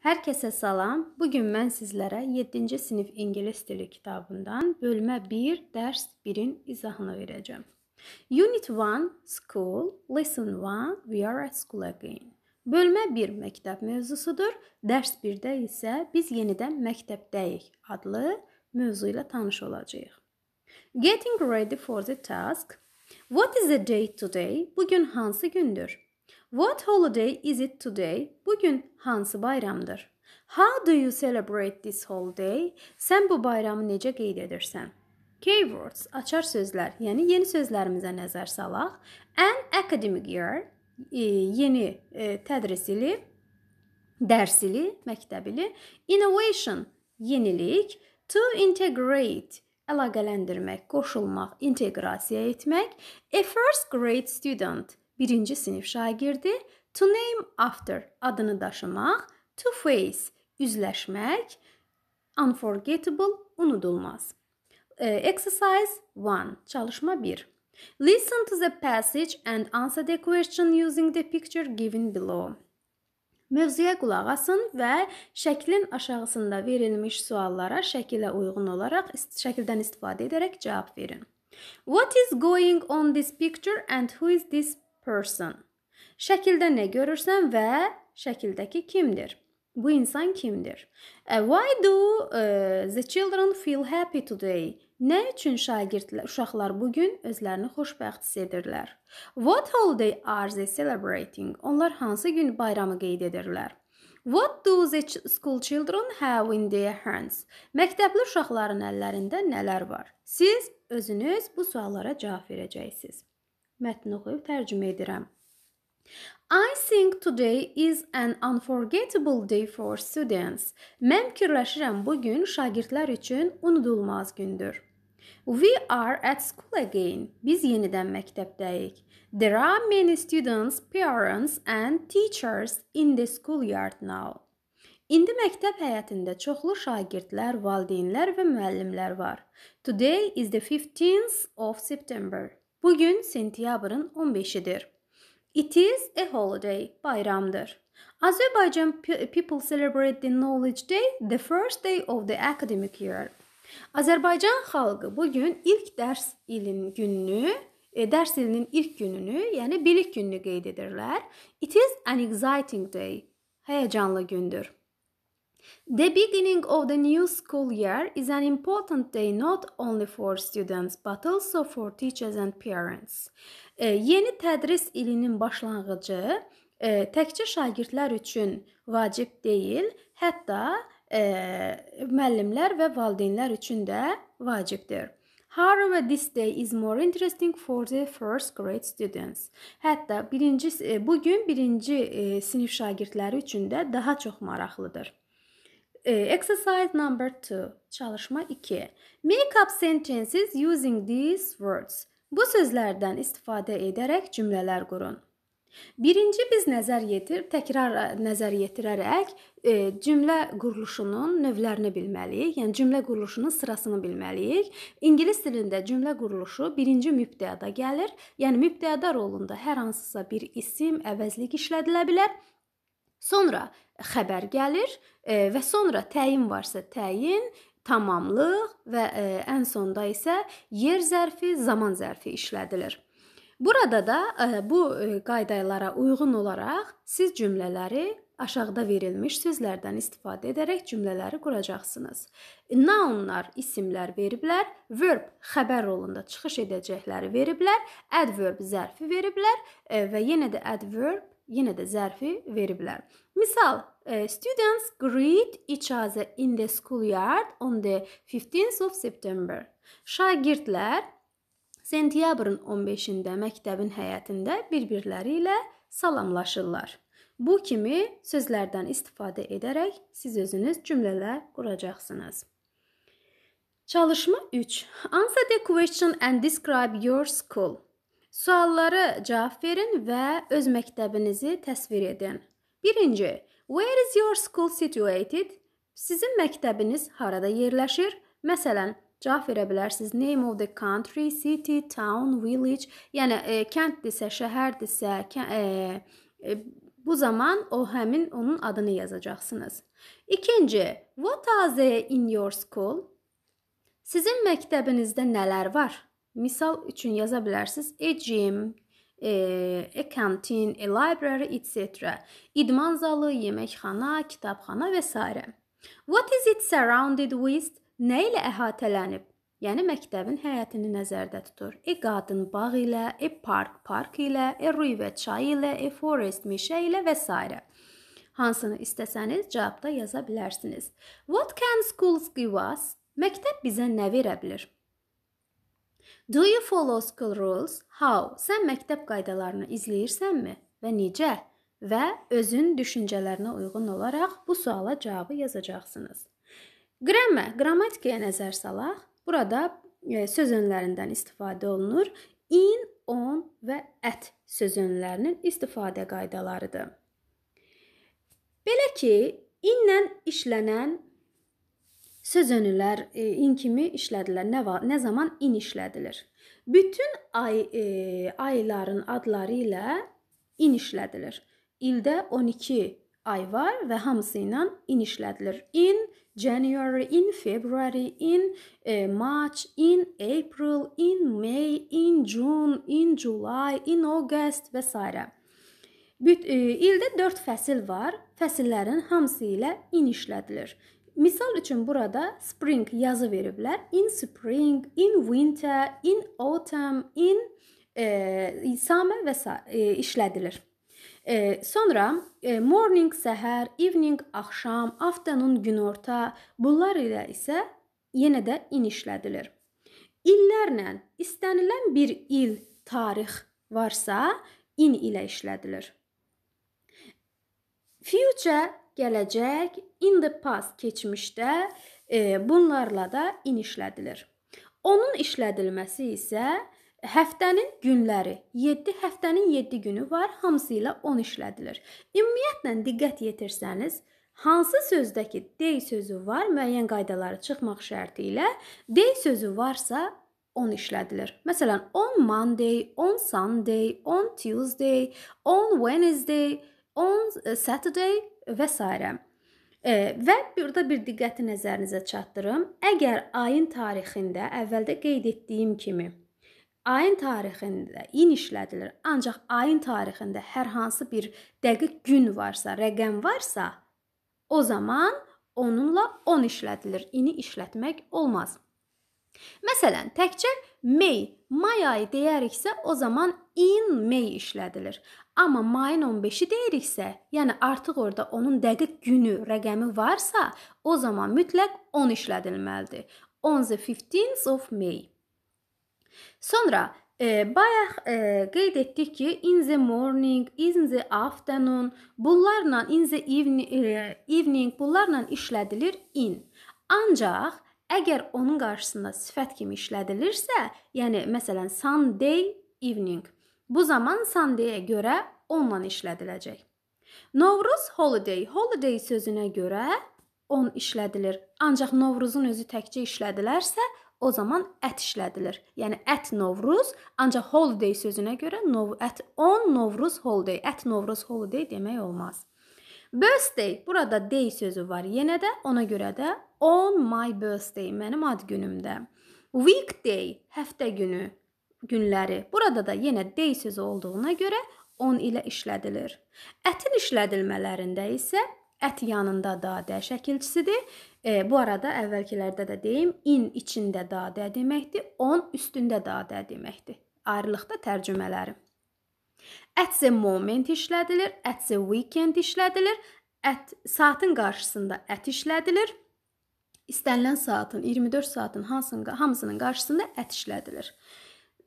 Hər kəsə salam. Bu gün mən sizlərə 7-ci sinif ingilis dili kitabından bölmə 1, dərs 1-in izahını verəcəm. Unit 1 School, Lesson 1 We are at school again. Bölmə 1 məktəb mövzusudur. Dərs 1-də isə biz yenidən məktəbdəyik adlı mövzu ilə tanış olacağıq. Getting ready for the task. What is the date today? Bu gün hansı gündür? What holiday is it today? Bugün hansı bayramdır? How do you celebrate this holiday? Sən bu bayramı necə qeyd edirsən? Keywords açar sözlər, yəni yeni sözlərimizə nəzər salaq. An academic year e, yeni e, tədris ili, dərs ili, məktəb ili, innovation yenilik, to integrate əlaqələndirmək, qoşulmaq, inteqrasiya etmək, a first grade student birinci sinif şagirdi to name after adını daşımaq, to face üzləşmək, unforgettable unudulmaz. E, exercise 1 çalışma 1. Listen to the passage and answer the question using the picture given below. Mövzuya qulaq asın və şəklin aşağısında verilmiş suallara şəkilə uyğun olaraq şəkildən istifadə edərək cavab verin. What is going on this picture and who is this person. Şəkildə nə görürsən və şəkildəki kimdir? Bu insan kimdir? E, why do uh, the children feel happy today? Nə üçün şagirdlər, uşaqlar bu gün özlərini xoşbəxt hiss edirlər? What holiday are they celebrating? Onlar hansı gün bayramı qeyd edirlər? What do the school children have in their hands? Məktəbli uşaqların əllərində nələr var? Siz özünüz bu suallara cavab verəcəksiniz. Mətni oxuyub tərcümə edirəm. I think today is an unforgettable day for students. Mən fikirləşirəm bu gün şagirdlər üçün unudulmaz gündür. We are at school again. Biz yenidən məktəbdəyik. There are many students, parents and teachers in the schoolyard now. İndi məktəb həyətində çoxlu şagirdlər, valideynlər və müəllimlər var. Today is the 15th of September. Bugün sentyabrın 15-idir. It is a holiday, bayramdır. Azerbaycan people celebrate the Knowledge Day, the first day of the academic year. Azərbaycan xalqı bu gün ilk dərs ilin gününü, e, dərs ilinin ilk gününü, yəni bilik gününü qeyd edirlər. It is an exciting day. Həyəcanlı gündür. The beginning of the new school year is an important day not only for students but also for teachers and parents. E, yeni tədris ilinin başlanğıcı e, təkcə şagirdlər üçün vacib deyil, hətta e, müəllimlər və valideynlər üçün də vacibdir. However, this day is more interesting for the first grade students. Hətta birinci e, bu gün birinci e, sinif şagirdləri üçün də daha çox maraqlıdır. E, exercise number 2. Çalışma 2. Make up sentences using these words. Bu sözlərdən istifadə edərək cümlələr qurun. Birinci biz nəzər yetir, təkrar nəzər yetirərək e, cümlə quruluşunun növlərini bilməliyik. Yəni cümlə quruluşunun sırasını bilməliyik. İngilis dilində cümlə quruluşu birinci mübtəada gəlir. Yəni mübtəada rolunda hər hansısa bir isim əvəzlik işlədilə bilər. Sonra xəbər gəlir və sonra təyin varsa təyin, tamamlıq və e, ən sonda isə yer zərfi, zaman zərfi işlədilir. Burada da e, bu e, qaydalara uyğun olaraq siz cümlələri aşağıda verilmiş sözlərdən istifadə edərək cümlələri quracaqsınız. Nounlar isimlər veriblər, verb xəbər rolunda çıxış edəcəkləri veriblər, adverb zərfi veriblər və yenə də adverb, yenə də zərfi veriblər. Misal uh, students greet each other in the schoolyard on the 15th of September. Şagirdlər sentyabrın 15-də məktəbin həyətində bir-birləri ilə salamlaşırlar. Bu kimi sözlərdən istifadə edərək siz özünüz cümlələr quracaqsınız. Çalışma 3. Answer the question and describe your school. Suallara cavab verin və öz məktəbinizi təsvir edin. 1-ci Where is your school situated? Sizin məktəbiniz harada yerləşir? Məsələn, cavab verə bilərsiniz. Name of the country, city, town, village. Yəni e, kənddirsə, şəhərdirsə, kə, e, e, bu zaman o həmin onun adını yazacaqsınız. İkinci, what are there in your school? Sizin məktəbinizdə nələr var? Misal üçün yaza bilərsiniz: a gym, a e, canteen, a e, library, etc. İdman zalı, yeməkxana, kitabxana və s. What is it surrounded with? Nə ilə əhatələnib? Yəni məktəbin həyətini nəzərdə tutur. E a garden bağ ilə, a park park ilə, a river çay ilə, a forest meşə ilə və s. Hansını istəsəniz cavabda yaza bilərsiniz. What can schools give us? Məktəb bizə nə verə bilər? Do you follow school rules? How? Sən məktəb qaydalarını izləyirsənmi və necə? Və özün düşüncələrinə uyğun olaraq bu suala cavabı yazacaqsınız. Qrama, qrammatikaya nəzər salaq. Burada e, söz önlərindən istifadə olunur. In, on və at söz önlərinin istifadə qaydalarıdır. Belə ki, inlə işlənən söz önülər e, in kimi işlədilər. Nə var, nə zaman in işlədilir. Bütün ay e, ayların adları ilə in işlədilir. İldə 12 ay var və hamısı ilə in işlədilir. In January, in February, in e, March, in April, in May, in June, in July, in August və s. Büt, e, ildə 4 fəsil var. Fəsillərin hamısı ilə in işlədilir. Misal üçün burada spring yazı veriblər. In spring, in winter, in autumn, in e, samə və e, işlədilir. E, sonra e, morning səhər, evening axşam, afternoon günorta bunlar ilə isə yenə də in işlədilir. İllərlə istənilən bir il tarix varsa in ilə işlədilir. Future gələcək, in the past keçmişdə e, bunlarla da in işlədilir. Onun işlədilməsi isə Həftənin günləri. 7 həftənin 7 günü var, hamısı ilə 10 işlədilir. Ümumiyyətlə diqqət yetirsəniz, hansı sözdəki dey sözü var, müəyyən qaydaları çıxmaq şərti ilə dey sözü varsa 10 işlədilir. Məsələn, on Monday, on Sunday, on Tuesday, on Wednesday, on Saturday və s. Və burada bir diqqəti nəzərinizə çatdırım. Əgər ayın tarixində əvvəldə qeyd etdiyim kimi ayın tarixində in işlədilir, ancaq ayın tarixində hər hansı bir dəqiq gün varsa, rəqəm varsa, o zaman onunla 10 on işlədilir. İni işlətmək olmaz. Məsələn, təkcə may, may ayı deyəriksə, o zaman in may işlədilir. Amma mayın 15-i deyiriksə, yəni artıq orada onun dəqiq günü, rəqəmi varsa, o zaman mütləq 10 işlədilməlidir. On the 15th of May. Sonra e, bayaq e, qeyd etdik ki, in the morning, in the afternoon, bunlarla in the evening, e, evening bunlarla işlədilir in. Ancaq əgər onun qarşısında sifət kimi işlədilirsə, yəni məsələn Sunday evening Bu zaman Sunday-ə görə onla işlədiləcək. Novruz holiday, holiday sözünə görə on işlədilir. Ancaq Novruzun özü təkcə işlədilərsə, o zaman ət işlədilir. Yəni ət Novruz, ancaq holiday sözünə görə nov ət on Novruz holiday, ət Novruz holiday demək olmaz. Birthday burada day sözü var. Yenə də ona görə də on my birthday mənim ad günümdə. Weekday həftə günü günləri. Burada da yenə dey sözü olduğuna görə 10 ilə işlədilir. Ətin işlədilmələrində isə ət yanında da də şəkilçisidir. E, bu arada əvvəlkilərdə də deyim, in içində da də deməkdir, 10 üstündə da də deməkdir. Ayrılıqda tərcümələri. At the moment işlədilir, at the weekend işlədilir, at saatın qarşısında at işlədilir. İstənilən saatın 24 saatın hansının hamısının qarşısında at işlədilir.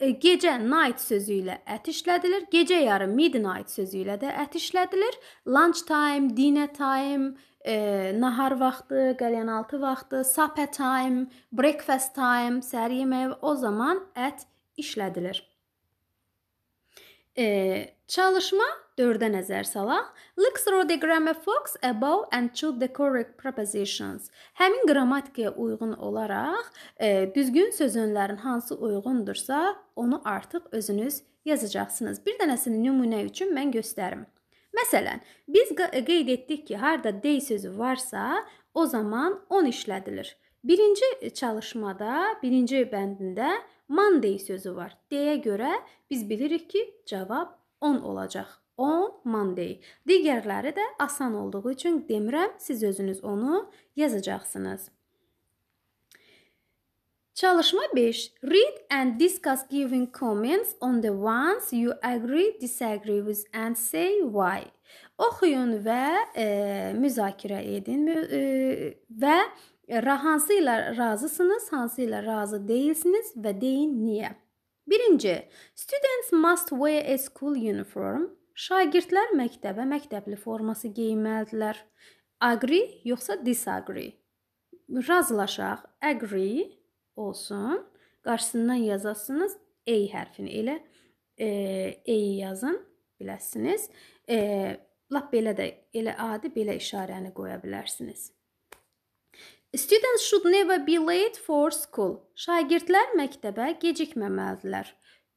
E, gecə night sözü ilə at işlədilir. Gecə yarı midnight sözü ilə də at işlədilir. Lunch time, dinner time, e, nahar vaxtı, qəlyanaltı vaxtı, supper time, breakfast time, səhər yeməyi o zaman at işlədilir. E, Çalışma 4-də nəzər salaq. Look through the grammar box above and choose the correct prepositions. Həmin qrammatikaya uyğun olaraq e, düzgün sözünlərin hansı uyğundursa, onu artıq özünüz yazacaqsınız. Bir dənəsini nümunə üçün mən göstərim. Məsələn, biz qeyd etdik ki, harda day sözü varsa, o zaman on işlədilir. Birinci çalışmada, birinci bəndində Monday sözü var. D-yə görə biz bilirik ki, cavab 10 olacaq. 10 Monday. Digərləri də asan olduğu üçün demirəm, siz özünüz onu yazacaqsınız. Çalışma 5. Read and discuss giving comments on the ones you agree, disagree with and say why. Oxuyun və e, müzakirə edin e, və hansı ilə razısınız, hansı ilə razı deyilsiniz və deyin niyə. Birinci, students must wear a school uniform. Şagirdlər məktəbə məktəbli forması geyinməlidirlər. Agree yoxsa disagree? Razılaşaq, agree olsun. Qarşısından yazasınız A hərfini. Elə e, E-yi yazın, biləsiniz. E, lap belə də elə adi belə işarəni qoya bilərsiniz. Students should never be late for school. Şagirdlər məktəbə gecikməməlidirlər.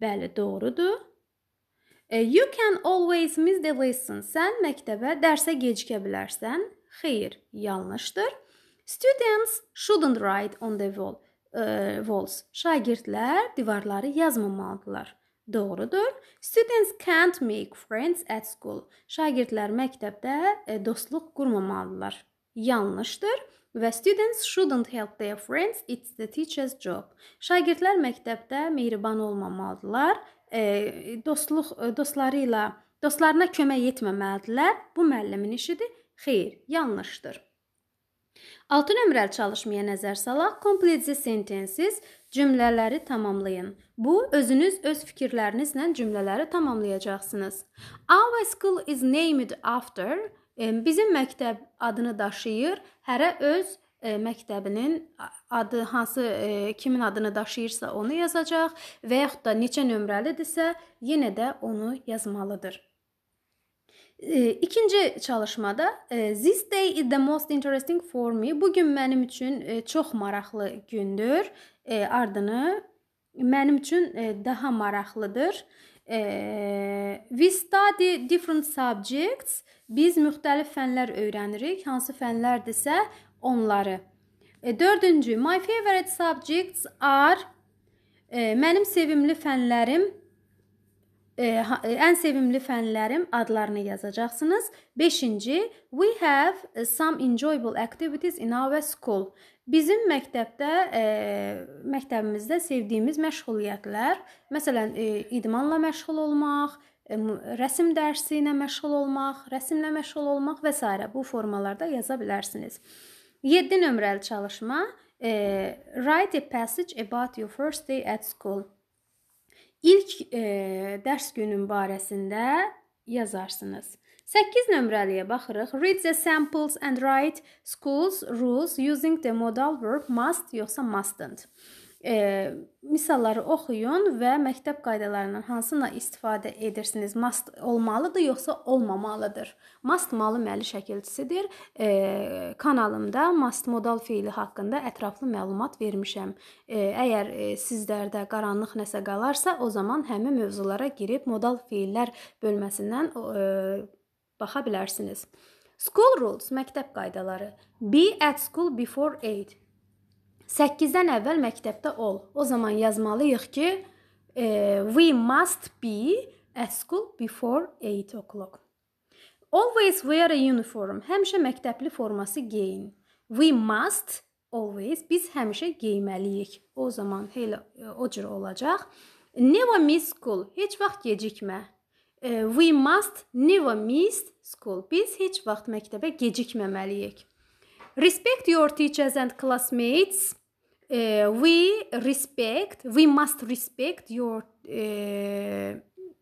Bəli, doğrudur. E, you can always miss the lesson. Sən məktəbə dərsə gecikə bilərsən. Xeyr, yanlışdır. Students shouldn't write on the wall. Uh, walls. Şagirdlər divarları yazmamalıdırlar. Doğrudur. Students can't make friends at school. Şagirdlər məktəbdə e, dostluq qurmamalıdırlar. Yanlışdır və students shouldn't help their friends, it's the teacher's job. Şagirdlər məktəbdə mehriban olmamalıdılar, e, dostluq e, dostları ilə dostlarına kömək etməməlidirlər. Bu müəllimin işidir. Xeyr, yanlışdır. 6 nömrəli çalışmaya nəzər salaq. Complete the sentences cümlələri tamamlayın. Bu özünüz öz fikirlərinizlə cümlələri tamamlayacaqsınız. Our school is named after Bizim məktəb adını daşıyır. Hərə öz e, məktəbinin adı hansı e, kimin adını daşıyırsa onu yazacaq və yaxud da neçə nömrəlidirsə yenə də onu yazmalıdır. E, ikinci çalışmada This day is the most interesting for me. Bu gün mənim üçün çox maraqlı gündür. Ardını mənim üçün daha maraqlıdır. We study different subjects. Biz müxtəlif fənlər öyrənirik. Hansı fənlərdirsə onları. E, dördüncü, my favorite subjects are e, Mənim sevimli fənlərim e, ən sevimli fənlərim adlarını yazacaqsınız. 5-ci We have some enjoyable activities in our school. Bizim məktəbdə, e, məktəbimizdə sevdiyimiz məşğuliyyətlər, məsələn, e, idmanla məşğul olmaq, e, rəsm dərsi ilə məşğul olmaq, rəsmlə məşğul olmaq və s. bu formalarda yaza bilərsiniz. 7 nömrəli çalışma, e, write a passage about your first day at school. İlk e, dərs günün barəsində yazarsınız. 8 nömrəliyə baxırıq. Read the samples and write schools rules using the modal verb must yoxsa mustn't. E, misalları oxuyun və məktəb qaydalarından hansına istifadə edirsiniz? Must olmalıdır yoxsa olmamalıdır? Must malı-məli şəkilçisidir. E, kanalımda must modal feili haqqında ətraflı məlumat vermişəm. E, əgər e, sizlərdə qaranlıq nəsə qalarsa, o zaman həmin mövzulara girib modal feillər bölməsindən e, Baxa bilərsiniz. School rules məktəb qaydaları. Be at school before 8. 8-dən əvvəl məktəbdə ol. O zaman yazmalıyıq ki, e, we must be at school before 8 o'clock. Always wear a uniform. Həmişə məktəbli forması geyin. We must always biz həmişə geyinməliyik. O zaman elə o cür olacaq. Never miss school. Heç vaxt gecikmə. We must never miss school. Biz heç vaxt məktəbə gecikməməliyik. Respect your teachers and classmates. We respect, we must respect your e,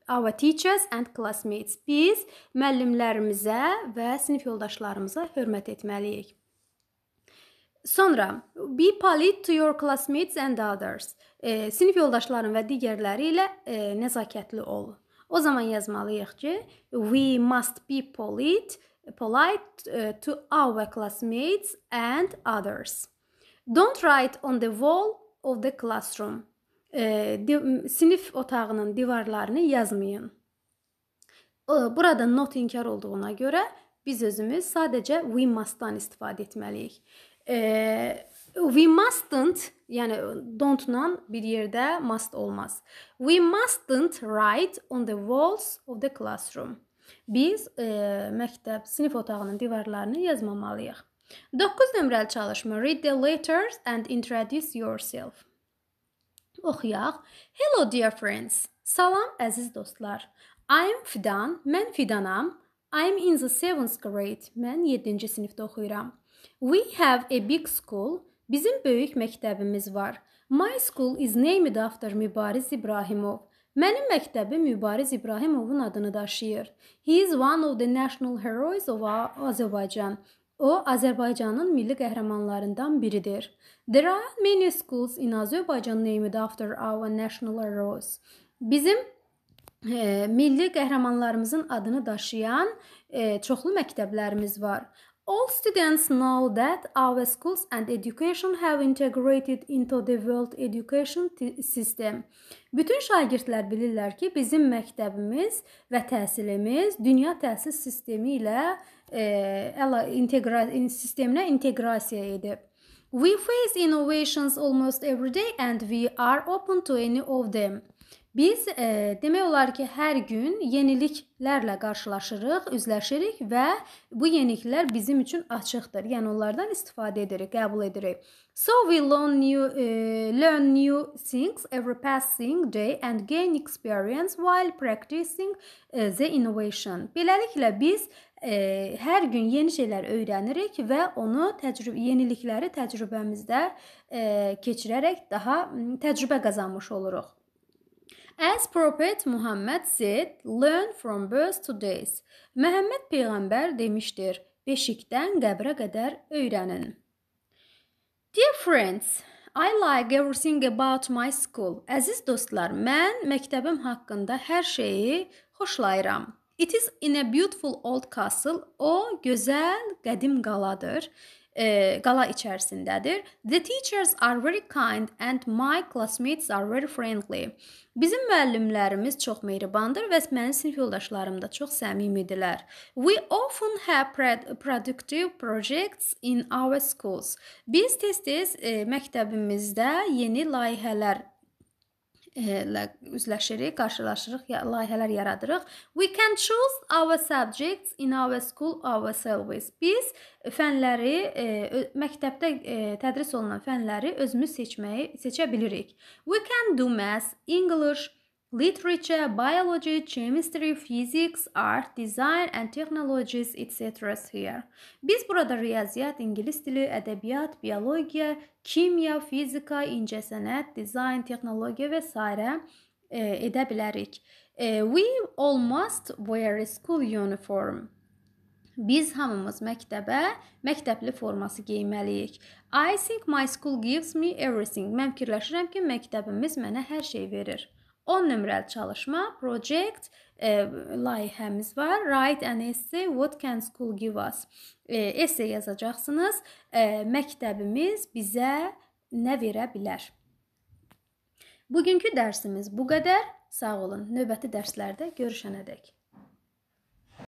our teachers and classmates. Biz müəllimlərimizə və sinif yoldaşlarımıza hörmət etməliyik. Sonra be polite to your classmates and others. E, sinif yoldaşların və digərləri ilə e, nəzakətli ol. O zaman yazmalıyıq ki, we must be polite, polite e, to our classmates and others. Don't write on the wall of the classroom. E, di, sinif otağının divarlarını yazmayın. E, burada not inkar olduğuna görə biz özümüz sadəcə we must-dan istifadə etməliyik. E, We mustn't yəni don't-la bir yerdə must olmaz. We mustn't write on the walls of the classroom. Biz e, məktəb sinif otağının divarlarını yazmamalıyıq. 9 nömrəli çalışma. Read the letters and introduce yourself. Oxuyaq. Hello dear friends. Salam əziz dostlar. I am Fidan. Mən Fidanam. I am in the 7th grade. Mən 7-ci sinifdə oxuyuram. We have a big school. Bizim böyük məktəbimiz var. My school is named after Mübariz İbrahimov. Mənim məktəbim Mübariz İbrahimovun adını daşıyır. He is one of the national heroes of Azerbaijan. O, Azərbaycanın milli qəhrəmanlarından biridir. There are many schools in Azerbaijan named after our national heroes. Bizim e, milli qəhrəmanlarımızın adını daşıyan e, çoxlu məktəblərimiz var. All students know that our schools and education have integrated into the world education system. Bütün şagirdlər bilirlər ki, bizim məktəbimiz və təhsilimiz dünya təhsil sistemi ilə e, integra sisteminə inteqrasiya edib. We face innovations almost every day and we are open to any of them. Biz e, demək olar ki, hər gün yeniliklərlə qarşılaşırıq, üzləşirik və bu yeniliklər bizim üçün açıqdır. Yəni onlardan istifadə edirik, qəbul edirik. So we learn new e, learn new things every passing day and gain experience while practicing e, the innovation. Beləliklə biz e, hər gün yeni şeylər öyrənirik və onu təcrübə yenilikləri təcrübəmizdə e, keçirərək daha təcrübə qazanmış oluruq. As Prophet Muhammed said, learn from birth to death. Məhəmməd Peyğəmbər demişdir, beşikdən qəbrə qədər öyrənin. Dear friends, I like everything about my school. Əziz dostlar, mən məktəbim haqqında hər şeyi xoşlayıram. It is in a beautiful old castle. O gözəl qədim qaladır e, qala içərisindədir. The teachers are very kind and my classmates are very friendly. Bizim müəllimlərimiz çox mehribandır və mənim sinif yoldaşlarım da çox səmimidirlər. We often have productive projects in our schools. Biz tez-tez e, məktəbimizdə yeni layihələr ilə e, üzləşirik, qarşılaşırıq, layihələr yaradırıq. We can choose our subjects in our school ourselves. Biz fənləri ə, e, məktəbdə ə, e, tədris olunan fənləri özümüz seçməyi seçə bilirik. We can do math, English, literature, biology, chemistry, physics, art, design and technologies etc. here. Biz burada riyaziyyat, ingilis dili, ədəbiyyat, biologiya, kimya, fizika, incəsənət, dizayn, texnologiya və s. E, edə bilərik. E, we all must wear a school uniform. Biz hamımız məktəbə məktəbli forması geyinməliyik. I think my school gives me everything. Mən fikirləşirəm ki, məktəbimiz mənə hər şey verir. 10 nömrəli çalışma, project e, layihəmiz var. Write an essay what can school give us. E, essay yazacaqsınız. E, məktəbimiz bizə nə verə bilər? Bugünkü dərsimiz bu qədər. Sağ olun. Növbəti dərslərdə görüşənədək.